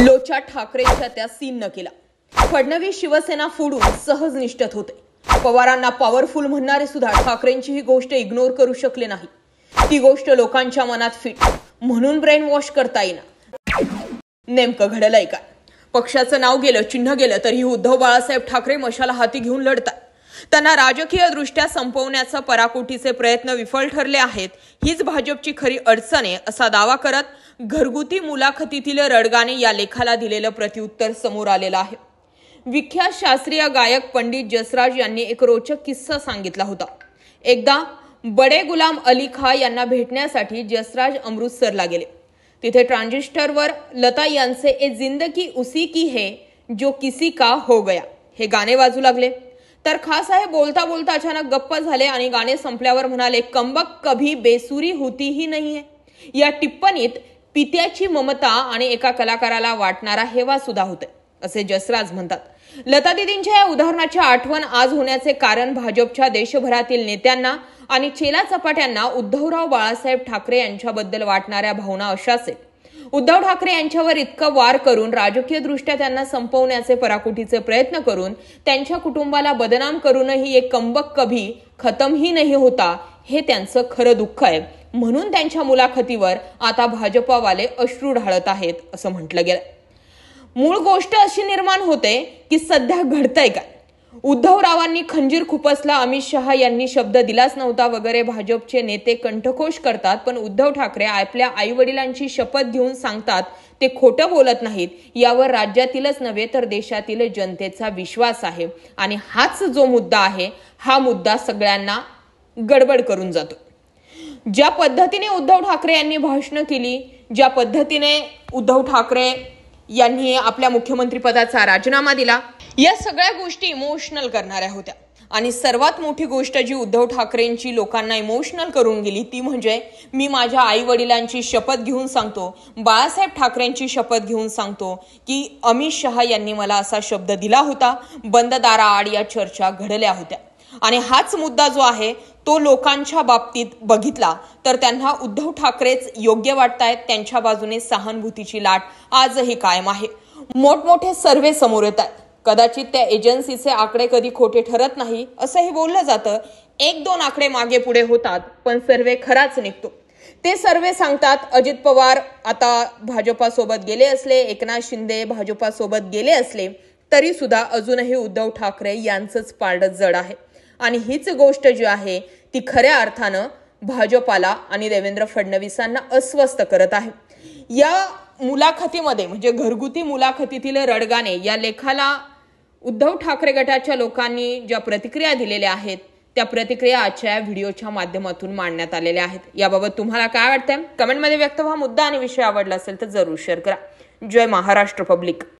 लोचा ठाकरेच्या त्या न केला फडणवीस शिवसेना फोडून सहज निष्ठत होते पवारांना पॉवरफुल म्हणणारे सुद्धा ठाकरेंची ही गोष्ट इग्नोर करू शकले नाही ती गोष्ट लोकांच्या मनात फिट म्हणून ब्रेन वॉश करता येईना नेमकं घडलंय का पक्षाचं नाव गेलं चिन्ह गेलं तरीही उद्धव बाळासाहेब ठाकरे मशाला हाती घेऊन लढतात त्यांना राजकीय दृष्ट्या संपवण्याचा पराकोटीचे प्रयत्न विफल ठरले आहेत हीच भाजपची खरी अडचण आहे असा दावा करत घरगुती मुलाखतीतील रडगाने या लेखाला दिलेलं प्रत्युत्तर समोर आलेलं आहे विख्यात शास्त्रीय गायक पंडित जसराज यांनी एक रोचक किस्सा सांगितला होता एकदा बडे गुलाम अली खा यांना भेटण्यासाठी जसराज अमृतसरला गेले तिथे ट्रान्झिस्टरवर लता यांचे ए जिंदगी उसी की है जो किसी का हो गया हे गाणे वाजू लागले तर खास आहे बोलता बोलता अचानक गप्प झाले आणि गाणे संपल्यावर म्हणाले कंबक कभी बेसुरी होती ही नाही या टिप्पणीत पित्याची ममता आणि एका कलाकाराला वाटणारा हेवा सुद्धा होते असे जसराज म्हणतात लता दिदींच्या या उदाहरणाची आठवण आज होण्याचे कारण भाजपच्या देशभरातील नेत्यांना आणि चेला चपाट्यांना उद्धवराव बाळासाहेब ठाकरे यांच्याबद्दल वाटणाऱ्या भावना अशाच आहेत उद्धव ठाकरे यांच्यावर इतकं वार करून राजकीय दृष्ट्या त्यांना संपवण्याचे पराकुटीचे प्रयत्न करून त्यांच्या कुटुंबाला बदनाम करूनही एक कंबक कभी खतमही नाही होता हे त्यांचं खरं दुःख आहे म्हणून त्यांच्या मुलाखतीवर आता भाजपावाले अश्रू ढाळत आहेत असं म्हटलं गेलं मूळ गोष्ट अशी निर्माण होते की सध्या घडतंय का उद्धवरावांनी खंजीर खुपसला अमित शहा यांनी शब्द दिलाच नव्हता वगैरे भाजपचे नेते कंठकोश करतात पण उद्धव ठाकरे आपल्या आईवडिलांची शपथ घेऊन सांगतात ते खोटं बोलत नाहीत यावर राज्यातीलच नव्हे तर देशातील जनतेचा विश्वास आहे आणि हाच जो मुद्दा आहे हा मुद्दा सगळ्यांना गडबड करून जातो ज्या पद्धतीने उद्धव ठाकरे यांनी भाषणं केली ज्या पद्धतीने उद्धव ठाकरे यांनी आपल्या मुख्यमंत्रीपदाचा राजीनामा दिला या सगळ्या गोष्टी इमोशनल करणाऱ्या होत्या आणि सर्वात मोठी गोष्ट जी उद्धव ठाकरेंची लोकांना इमोशनल करून गेली ती म्हणजे मी माझ्या आई वडिलांची शपथ घेऊन सांगतो बाळासाहेब ठाकरेंची शपथ घेऊन सांगतो की अमित शहा यांनी मला असा शब्द दिला होता बंद आड या चर्चा घडल्या होत्या आणि हाच मुद्दा जो आहे तो लोकांच्या बाबतीत बघितला तर त्यांना उद्धव ठाकरेच योग्य वाटतायत त्यांच्या बाजूने सहानुभूतीची लाट आजही कायम आहे मोठमोठे सर्वे समोर येत आहेत कदाचित त्या एजन्सीचे आकडे कधी खोटे ठरत नाही असंही बोललं जातं एक दोन आकडे मागे पुढे होतात पण सर्वे खराच निघतो ते सर्वे सांगतात अजित पवार आता भाजपासोबत गेले असले एकनाथ शिंदे भाजपासोबत गेले असले तरी सुद्धा अजूनही उद्धव ठाकरे यांचंच पारडं जड आहे आणि हीच गोष्ट जी आहे ती खऱ्या अर्थानं भाजपाला आणि देवेंद्र फडणवीसांना अस्वस्थ करत आहे या मुलाखतीमध्ये म्हणजे घरगुती मुलाखतीतील रडगाणे या लेखाला उद्धव ठाकरे गटाच्या लोकांनी ज्या प्रतिक्रिया दिलेल्या आहेत त्या प्रतिक्रिया आजच्या व्हिडिओच्या माध्यमातून मांडण्यात आलेल्या आहेत याबाबत तुम्हाला काय वाटतंय कमेंटमध्ये व्यक्त व्हा मुद्दा आणि विषय आवडला असेल तर जरूर शेअर करा जय महाराष्ट्र पब्लिक